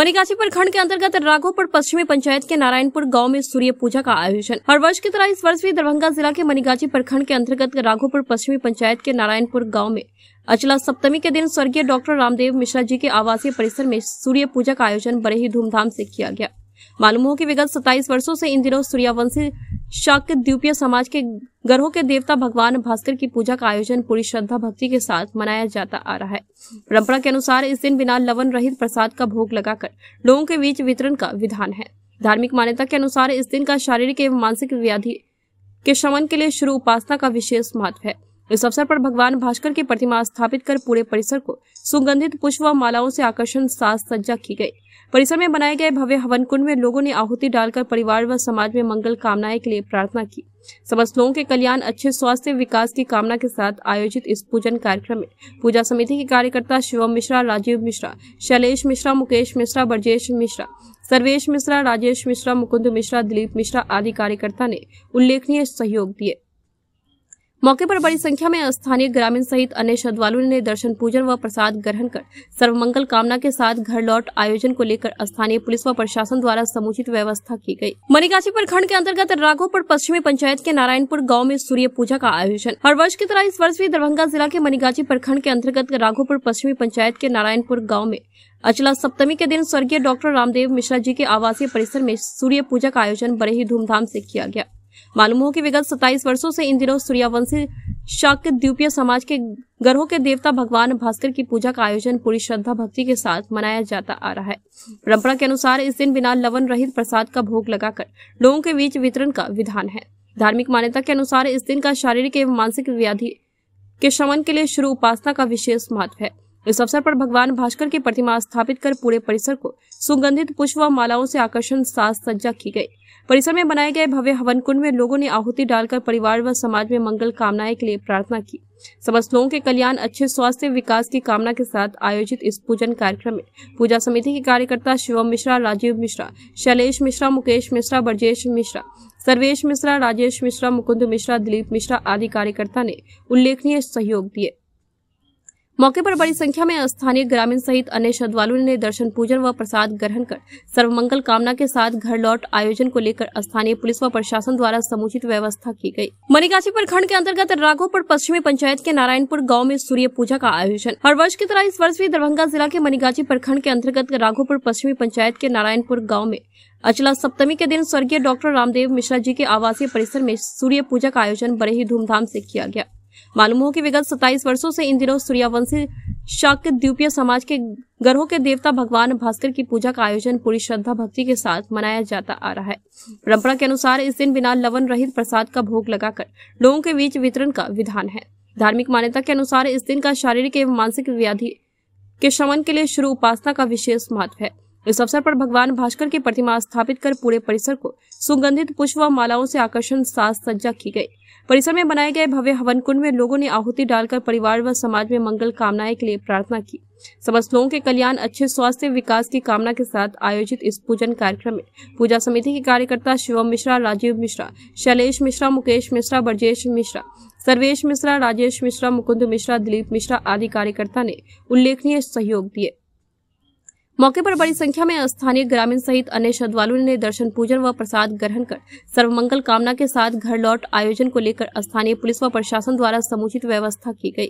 मनिकासी प्रखंड के अंतर्गत राघोपुर पश्चिमी पंचायत के नारायणपुर गांव में सूर्य पूजा का आयोजन हर वर्ष की तरह इस वर्ष भी दरभंगा जिला के मनिकाची प्रखंड के अंतर्गत राघोपुर पश्चिमी पंचायत के नारायणपुर गांव में अचला सप्तमी के दिन स्वर्गीय डॉक्टर रामदेव मिश्रा जी के आवासीय परिसर में सूर्य पूजा का आयोजन बड़े ही धूमधाम से किया गया मालूम हो की विगत सत्ताईस वर्षो ऐसी इन दिनों सूर्यावंशी शाक्य द्वीपीय समाज के ग्रहों के देवता भगवान भास्कर की पूजा का आयोजन पूरी श्रद्धा भक्ति के साथ मनाया जाता आ रहा है परंपरा के अनुसार इस दिन बिना लवन रहित प्रसाद का भोग लगाकर लोगों के बीच वितरण का विधान है धार्मिक मान्यता के अनुसार इस दिन का शारीरिक एवं मानसिक व्याधि के शमन के लिए शुरू उपासना का विशेष महत्व है इस अवसर पर भगवान भास्कर की प्रतिमा स्थापित कर पूरे परिसर को सुगंधित पुष्प व मालाओं से आकर्षण साज सज्जा की गई परिसर में बनाए गए भव्य हवन कुंड में लोगों ने आहुति डालकर परिवार व समाज में मंगल कामनाएं के लिए प्रार्थना की समस्त लोगों के कल्याण अच्छे स्वास्थ्य विकास की कामना के साथ आयोजित इस पूजन कार्यक्रम में पूजा समिति के कार्यकर्ता शिवम मिश्रा राजीव मिश्रा शैलेश मिश्रा मुकेश मिश्रा ब्रजेश मिश्रा सर्वेश मिश्रा राजेश मिश्रा मुकुंद मिश्रा दिलीप मिश्रा आदि कार्यकर्ता ने उल्लेखनीय सहयोग दिए मौके पर बड़ी संख्या में स्थानीय ग्रामीण सहित अन्य श्रद्धालुओं ने दर्शन पूजन व प्रसाद ग्रहण कर सर्वमंगल कामना के साथ घर लौट आयोजन को लेकर स्थानीय पुलिस व प्रशासन द्वारा समुचित व्यवस्था की गई। मनिकाची प्रखंड के अंतर्गत राघोपुर पश्चिमी पंचायत के नारायणपुर गाँव में सूर्य पूजा का आयोजन हर वर्ष की तरह इस वर्ष भी दरभंगा जिला के मनिकाची प्रखंड के अंतर्गत राघोपुर पश्चिमी पंचायत के नारायणपुर गाँव में अचला सप्तमी के दिन स्वर्गीय डॉक्टर रामदेव मिश्रा जी के आवासीय परिसर में सूर्य पूजा का आयोजन बड़े ही धूमधाम से किया गया मालूम हो कि विगत 27 वर्षों से इन दिनों सूर्यावंशी शक द्वीपीय समाज के ग्रहों के देवता भगवान भास्कर की पूजा का आयोजन पूरी श्रद्धा भक्ति के साथ मनाया जाता आ रहा है परंपरा के अनुसार इस दिन बिना लवन रहित प्रसाद का भोग लगाकर लोगों के बीच वितरण का विधान है धार्मिक मान्यता के अनुसार इस दिन का शारीरिक एवं मानसिक व्याधि के शमन के लिए शुरू उपासना का विशेष महत्व है इस अवसर पर भगवान भास्कर की प्रतिमा स्थापित कर पूरे परिसर को सुगंधित पुष्प व मालाओं से आकर्षण साज सज्जा की गई परिसर में बनाए गए भव्य हवन कुंड में लोगों ने आहुति डालकर परिवार व समाज में मंगल कामनाएं के लिए प्रार्थना की समस्त लोगों के कल्याण अच्छे स्वास्थ्य विकास की कामना के साथ आयोजित इस पूजन कार्यक्रम में पूजा समिति के कार्यकर्ता शिवम मिश्रा राजीव मिश्रा शैलेश मिश्रा मुकेश मिश्रा ब्रजेश मिश्रा सर्वेश मिश्रा राजेश मिश्रा मुकुंद मिश्रा दिलीप मिश्रा आदि कार्यकर्ता ने उल्लेखनीय सहयोग दिए मौके पर बड़ी संख्या में स्थानीय ग्रामीण सहित अन्य श्रद्धालुओं ने दर्शन पूजन व प्रसाद ग्रहण कर सर्वमंगल कामना के साथ घर लौट आयोजन को लेकर स्थानीय पुलिस व प्रशासन द्वारा समुचित व्यवस्था की गई मनिकाची प्रखंड के अंतर्गत राघोपुर पश्चिमी पंचायत के नारायणपुर गाँव में सूर्य पूजा का आयोजन हर वर्ष की तरह इस वर्ष भी दरभंगा जिला के मनिकाची प्रखंड के अंतर्गत राघोपुर पश्चिमी पंचायत के नारायणपुर गाँव में अचला सप्तमी के दिन स्वर्गीय डॉक्टर रामदेव मिश्रा जी के आवासीय परिसर में सूर्य पूजा का आयोजन बड़े ही धूमधाम से किया गया मालूम हो कि विगत 27 वर्षों से इन दिनों सूर्यावंशी शक द्वीपीय समाज के ग्रहों के देवता भगवान भास्कर की पूजा का आयोजन पूरी श्रद्धा भक्ति के साथ मनाया जाता आ रहा है परंपरा के अनुसार इस दिन बिना लवन रहित प्रसाद का भोग लगाकर लोगों के बीच वितरण का विधान है धार्मिक मान्यता के अनुसार इस दिन का शारीरिक एवं मानसिक व्याधि के शमन के लिए शुरू उपासना का विशेष महत्व है इस अवसर पर भगवान भास्कर की प्रतिमा स्थापित कर पूरे परिसर को सुगंधित पुष्प व मालाओं से आकर्षण साज सज्जा की गई परिसर में बनाए गए भव्य हवन कुंड में लोगों ने आहुति डालकर परिवार व समाज में मंगल कामनाएं के लिए प्रार्थना की समस्त लोगों के कल्याण अच्छे स्वास्थ्य विकास की कामना के साथ आयोजित इस पूजन कार्यक्रम में पूजा समिति के कार्यकर्ता शिवम मिश्रा राजीव मिश्रा शैलेश मिश्रा मुकेश मिश्रा ब्रजेश मिश्रा सर्वेश मिश्रा राजेश मिश्रा मुकुंद मिश्रा दिलीप मिश्रा आदि कार्यकर्ता ने उल्लेखनीय सहयोग दिए मौके पर बड़ी संख्या में स्थानीय ग्रामीण सहित अन्य श्रद्धालुओं ने दर्शन पूजन व प्रसाद ग्रहण कर सर्वमंगल कामना के साथ घर लौट आयोजन को लेकर स्थानीय पुलिस व प्रशासन द्वारा समुचित व्यवस्था की गयी